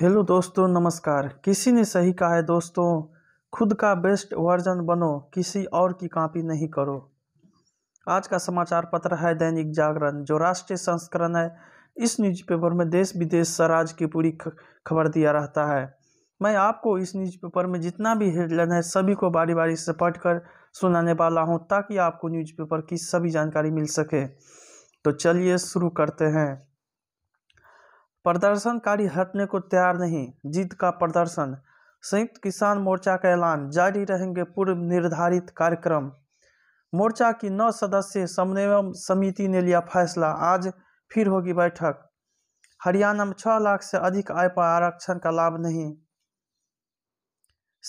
hello दोस्तों नमस्कार किसी ने सही कहा है दोस्तों खुद का बेस्ट वर्जन बनो किसी और की कॉपी नहीं करो आज का समाचार पत्र है दैनिक जागरण जो राष्ट्रीय संस्करण है इस न्यूज़पेपर में देश विदेश सराज की पूरी खबर दिया रहता है मैं आपको इस न्यूज़पेपर में जितना भी हेडलाइन है सभी को बारी बारी से पढ़कर सुनाने वाला हूँ ताकि आपको न्यूज़पेपर की सभी जानकारी मिल सके तो चलिए शुरू करते हैं प्रदर्शनकारी हटने को तैयार नहीं जीत का प्रदर्शन संयुक्त किसान मोर्चा का ऐलान जारी रहेंगे पूर्व निर्धारित कार्यक्रम मोर्चा की नौ सदस्य समन्वय समिति ने लिया फैसला आज फिर होगी बैठक हरियाणा में छह लाख से अधिक आय पर आरक्षण का लाभ नहीं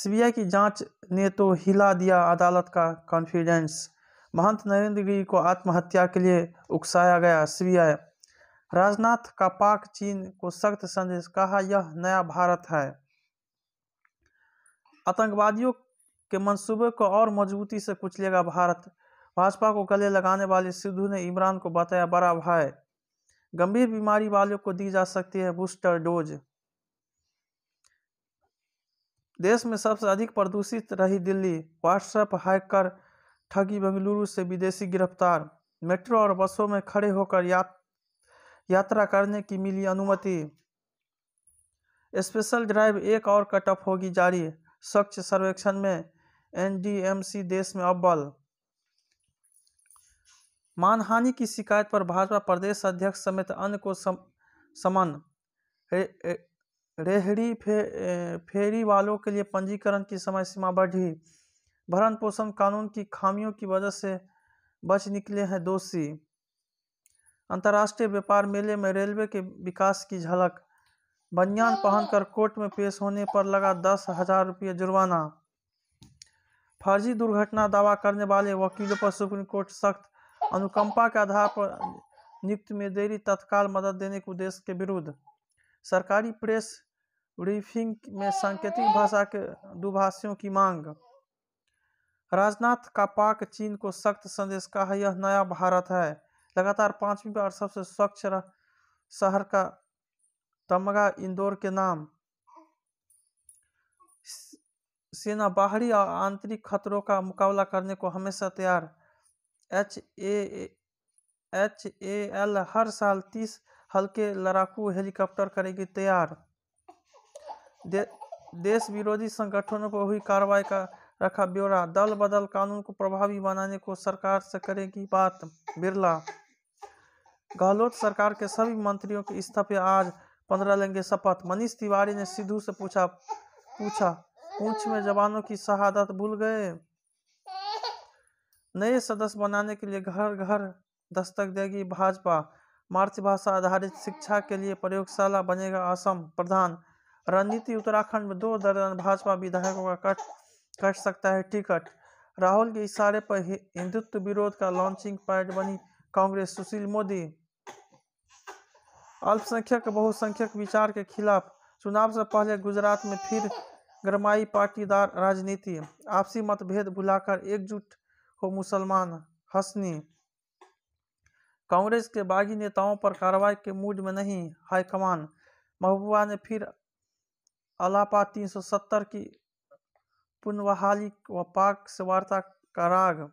सीबीआई की जांच ने तो हिला दिया अदालत का कॉन्फिडेंस महंत नरेंद्र गिरी को आत्महत्या के लिए उकसाया गया सीबीआई राजनाथ का पाक चीन को सख्त संदेश कहा यह नया भारत है आतंकवादियों के मंसूबे को और मजबूती से कुचलेगा भारत भाजपा को गले लगाने वाले सिद्धू ने इमरान को बताया बड़ा भाई गंभीर बीमारी वालों को दी जा सकती है बूस्टर डोज देश में सबसे अधिक प्रदूषित रही दिल्ली व्हाट्सएप हैकर ठगी बेंगलुरु से विदेशी गिरफ्तार मेट्रो और बसों में खड़े होकर यात यात्रा करने की मिली अनुमति स्पेशल ड्राइव एक और कटअप होगी जारी स्वच्छ सर्वेक्षण में एनडीएमसी देश में अव्वल मानहानि की शिकायत पर भाजपा प्रदेश अध्यक्ष समेत अन्य को सम, समन रेहड़ी फे, फेरी वालों के लिए पंजीकरण की समय सीमा बढ़ी भरण पोषण कानून की खामियों की वजह से बच निकले हैं दोषी अंतर्राष्ट्रीय व्यापार मेले में रेलवे के विकास की झलक बनियान पहनकर कोर्ट में पेश होने पर लगा दस हजार रुपये जुर्माना फर्जी दुर्घटना दावा करने वाले वकीलों पर सुप्रीम कोर्ट सख्त अनुकंपा के आधार पर नियुक्ति में देरी तत्काल मदद देने के उद्देश्य के विरुद्ध सरकारी प्रेस ब्रीफिंग में सांकेतिक भाषा के दुभाषियों की मांग राजनाथ का पाक चीन को सख्त संदेश का यह नया भारत है लगातार पांचवी बार सबसे स्वच्छ शहर का तमगा इंदौर के नाम सेना बाहरी और आंतरिक खतरों का मुकाबला करने को हमेशा तैयार H A H A L हर साल तीस हल्के लड़ाकू हेलीकॉप्टर करेगी तैयार दे, देश विरोधी संगठनों पर हुई कार्रवाई का रखा ब्यौरा दल बदल कानून को प्रभावी बनाने को सरकार से करेगी बात बिरला गहलोत सरकार के सभी मंत्रियों के इस्तीफे आज पंद्रह लेंगे शपथ मनीष तिवारी ने सिद्धू से पूछा पूछा पूछ में जवानों की शहादत भूल गए नए सदस्य बनाने के लिए घर घर दस्तक देगी भाजपा मातृभाषा आधारित शिक्षा के लिए प्रयोगशाला बनेगा असम प्रधान रणनीति उत्तराखंड में दो दर्जन भाजपा विधायकों का कट कट सकता है टिकट राहुल के इशारे पर हिंदुत्व विरोध का लॉन्चिंग पैड बनी कांग्रेस सुशील मोदी अल्पसंख्यक बहुसंख्यक विचार के खिलाफ चुनाव से पहले गुजरात में फिर गरमाई पाटीदार राजनीति आपसी मतभेद भुलाकर एकजुट हो मुसलमान हसनी कांग्रेस के बागी नेताओं पर कार्रवाई के मूड में नहीं हाईकमान महबूबा ने फिर अलापा 370 की पुनवहाली व पाक से वार्ता का राग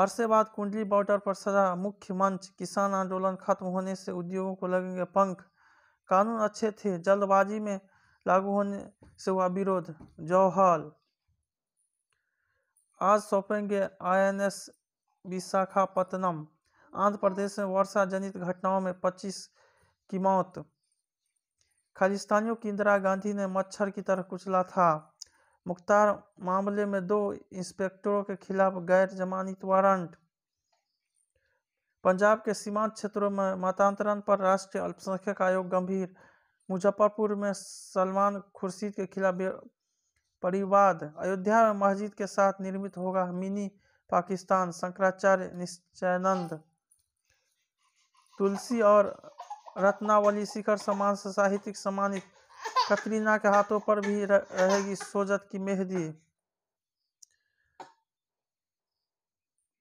अरसे बाद कुंडली बॉर्डर पर सजा मुख्य मंच किसान आंदोलन खत्म होने से उद्योगों को लगेंगे पंख कानून अच्छे थे जल्दबाजी में लागू होने से हुआ विरोध जौहल आज सौंपेंगे आईएनएस विशाखापत्तनम आंध्र प्रदेश में वर्षा जनित घटनाओं में 25 की मौत खालिस्तानियों की इंदिरा गांधी ने मच्छर की तरह कुचला था मुख्तार मामले में दो इंस्पेक्टरों के खिलाफ गैर जमानत वारंट पंजाब के सीमांत क्षेत्रों में मतांतरण पर राष्ट्रीय अल्पसंख्यक आयोग गंभीर मुजफ्फरपुर में सलमान खुर्शीद के खिलाफ परिवाद अयोध्या में मस्जिद के साथ निर्मित होगा मिनी पाकिस्तान शंकराचार्य निश्चयनंद तुलसी और रत्नावली शिखर सम्मान से साहित्यिक सम्मानित कतरीना के हाथों पर भी रहेगी सोजत की मेहदी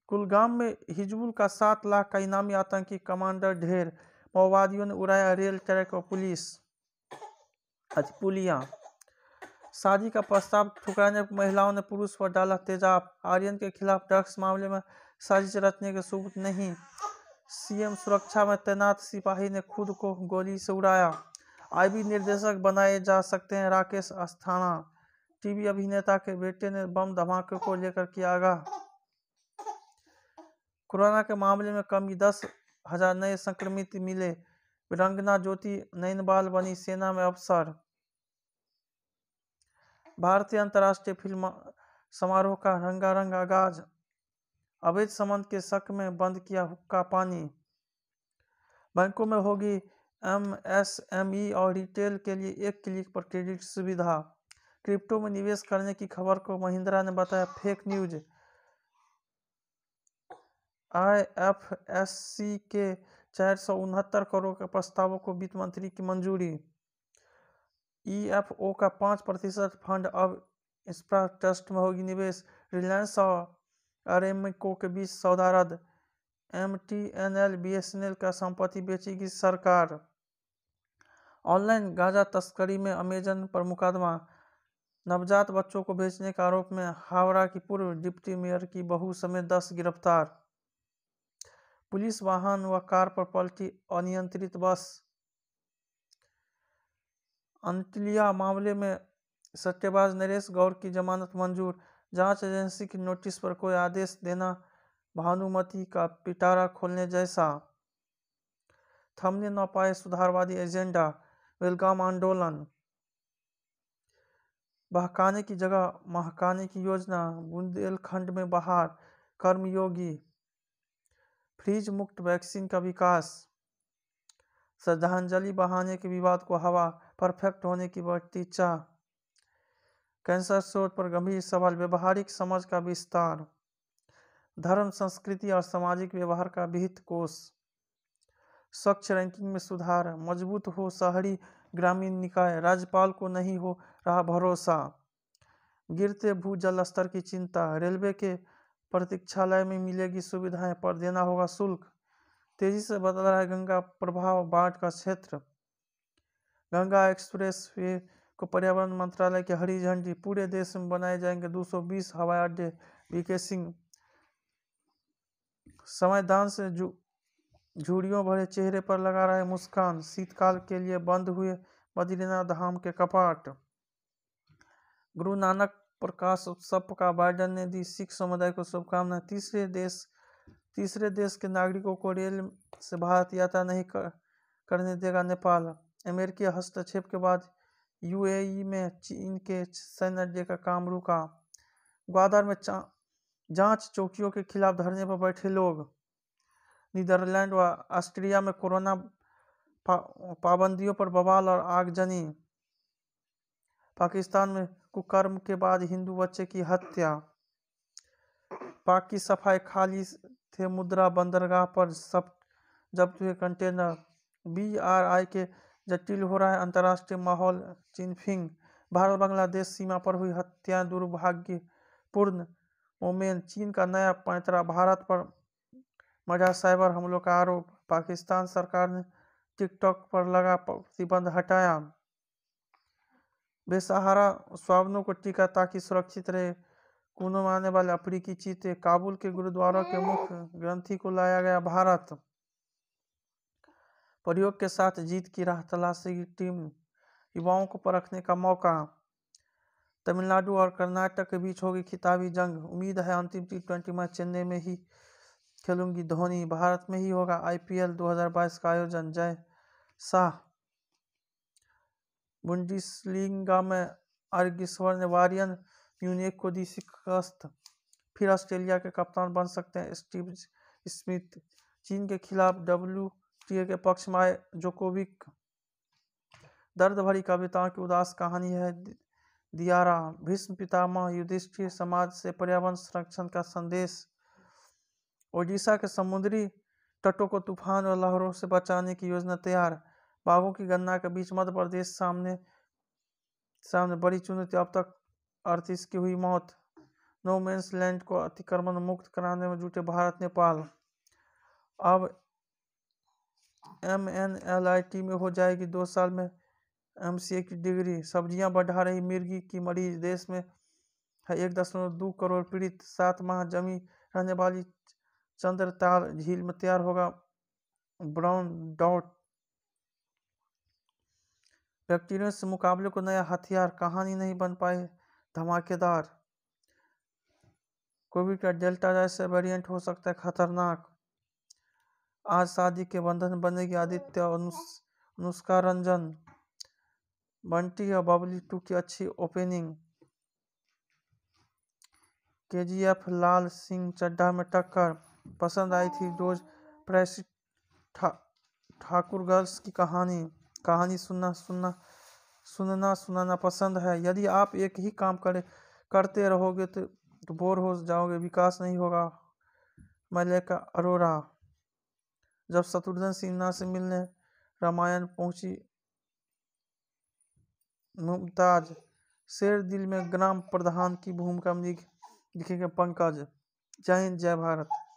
कुलगाम में हिजबुल का सात लाख का इनामी आतंकी कमांडर ढेर माओवादियों ने उड़ाया रेल ट्रैक और पुलिस पुलिया शादी का प्रस्ताव ठुकराने महिलाओं ने पुरुष पर डाला तेजाब आर्यन के खिलाफ ड्रग्स मामले में साजिश रचने के सबूत नहीं सीएम सुरक्षा में तैनात सिपाही ने खुद को गोली से उड़ाया आईबी निर्देशक बनाए जा सकते हैं राकेश अस्थाना टीवी अभिनेता के बेटे ने बम धमाके को लेकर किया आगा कोरोना के मामले में कमी दस हजार नए संक्रमित मिले रंगना ज्योति नैनबाल बनी सेना में अफसर भारतीय अंतर्राष्ट्रीय फिल्म समारोह का रंगारंग आगाज अवैध संबंध के शक में बंद किया हुक्का पानी बैंकों में होगी एमएसएमई और रिटेल के लिए एक क्लिक पर क्रेडिट सुविधा क्रिप्टो में निवेश करने की खबर को महिंद्रा ने बताया फेक न्यूज आईएफएससी के चार सौ उनहत्तर करोड़ के प्रस्तावों को वित्त मंत्री की मंजूरी ईएफओ का पाँच प्रतिशत फंड अब इंस्प्रा ट्रस्ट में होगी निवेश रिलायंस और आरएमको के बीच सौदा रद्द M T N L B S N L का संपत्ति बेचेगी सरकार ऑनलाइन गांजा तस्करी में अमेजन पर मुकदमा नवजात बच्चों को बेचने के आरोप में हावड़ा की पूर्व डिप्टी मेयर की बहू समेत दस गिरफ्तार पुलिस वाहन व कार पर पलटी अनियंत्रित बस अंतलिया मामले में सट्टेबाज नरेश गौर की जमानत मंजूर जांच एजेंसी की नोटिस पर कोई आदेश देना भानुमति का पिटारा खोलने जैसा थमने न पाए सुधारवादी एजेंडा वेलकम आंदोलन बहकाने की जगह महकाने की योजना बुंदेलखंड में बाहर कर्मयोगी फ्रीज मुक्त वैक्सीन का विकास श्रद्धांजलि बहाने के विवाद को हवा परफेक्ट होने की बढ़ती चाह कैंसर शोध पर गंभीर सवाल व्यवहारिक समझ का विस्तार धर्म संस्कृति और सामाजिक व्यवहार का विहित कोष स्वच्छ रैंकिंग में सुधार मजबूत हो शहरी ग्रामीण निकाय राज्यपाल को नहीं हो रहा भरोसा गिरते भू जल स्तर की चिंता रेलवे के प्रतीक्षालय में मिलेगी सुविधाएं पर देना होगा शुल्क तेजी से बदल रहा है गंगा प्रभाव बाढ़ का क्षेत्र गंगा एक्सप्रेस वे को पर्यावरण मंत्रालय की हरी झंडी पूरे देश में बनाए जाएंगे 220 हवाई अड्डे वी के सिंह समय दान से जु, झूड़ियों भरे चेहरे पर लगा रहे मुस्कान शीतकाल के लिए बंद हुए बद्रीनाथ धाम के कपाट गुरु नानक प्रकाश उत्सव का बाइडन ने दी सिख समुदाय को शुभकामनाएं तीसरे देश तीसरे देश के नागरिकों को रेल से भारत यात्रा नहीं कर, करने देगा नेपाल अमेरिकी हस्तक्षेप के बाद यूएई में चीन के सैन्य अड्डे का काम रुका ग्वादर में जांच चौकियों के खिलाफ धरने पर बैठे लोग नीदरलैंड व ऑस्ट्रिया में कोरोना पाबंदियों पर बवाल और आगजनी पाकिस्तान में कुकर्म के बाद हिंदू बच्चे की हत्या पाक की सफाई खाली थे मुद्रा बंदरगाह पर सब जब्त हुए कंटेनर बी आर आई के जटिल हो रहा है अंतर्राष्ट्रीय माहौल चिनफिंग भारत बांग्लादेश सीमा पर हुई हत्याएं दुर्भाग्यपूर्ण मोमेन चीन का नया पैंतरा भारत पर मजा साइबर हमलों का आरोप पाकिस्तान सरकार ने टिकटॉक पर लगा प्रतिबंध हटाया बेसहारा स्वावनों को टीका ताकि सुरक्षित रहे कुनो आने वाले अफ्रीकी चीते काबुल के गुरुद्वारों के मुख्य ग्रंथी को लाया गया भारत प्रयोग के साथ जीत की राह तलाशी की टीम युवाओं को परखने का मौका तमिलनाडु और कर्नाटक के बीच होगी खिताबी जंग उम्मीद है अंतिम टी ट्वेंटी मैच चेन्नई में ही खेलूंगी धोनी भारत में ही होगा आईपीएल 2022 का आयोजन जय शाह बुंडिसलिंगा में अर्गिस्वर ने वारियन म्यूनिक को दी शिकस्त फिर ऑस्ट्रेलिया के कप्तान बन सकते हैं स्टीव स्मिथ चीन के खिलाफ डब्ल्यू के पक्ष में आए जोकोविक दर्द भरी कविताओं की उदास कहानी है दियारा भीष्म पितामह युधिष्ठिर समाज से पर्यावरण संरक्षण का संदेश ओडिशा के समुद्री तटों को तूफान और लहरों से बचाने की योजना तैयार बाघों की गणना के बीच मध्य प्रदेश सामने सामने बड़ी चुनौती अब तक अड़तीस की हुई मौत नो नोमेंस लैंड को अतिक्रमण मुक्त कराने में जुटे भारत नेपाल अब M N L I T में हो जाएगी दो साल में एम सी ए की डिग्री सब्जियां बढ़ा रही मिर्गी की मरीज देश में है एक दशमलव दो करोड़ पीड़ित सात माह जमी रहने वाली चंद्र झील में तैयार होगा ब्राउन डॉट बैक्टीरिया से मुकाबले को नया हथियार कहानी नहीं बन पाए धमाकेदार कोविड का डेल्टा जैसा वेरिएंट हो सकता है खतरनाक आज शादी के बंधन बनेगी आदित्य और अनुष्का रंजन बंटी और बबली टू की अच्छी opening K G F Lal Singh Chaddha में टक्कर पसंद आई थी डोज प्रेस ठाकुर गर्ल्स की कहानी कहानी सुनना सुनना सुनना सुनाना पसंद है यदि आप एक ही काम करें करते रहोगे तो, तो बोर हो जाओगे विकास नहीं होगा मलिका अरोरा जब शत्रुघ्न सिन्हा से मिलने रामायण पहुंची मुमताज शेर दिल में ग्राम प्रधान की भूमिका में लिखेंगे पंकज जय हिंद जय भारत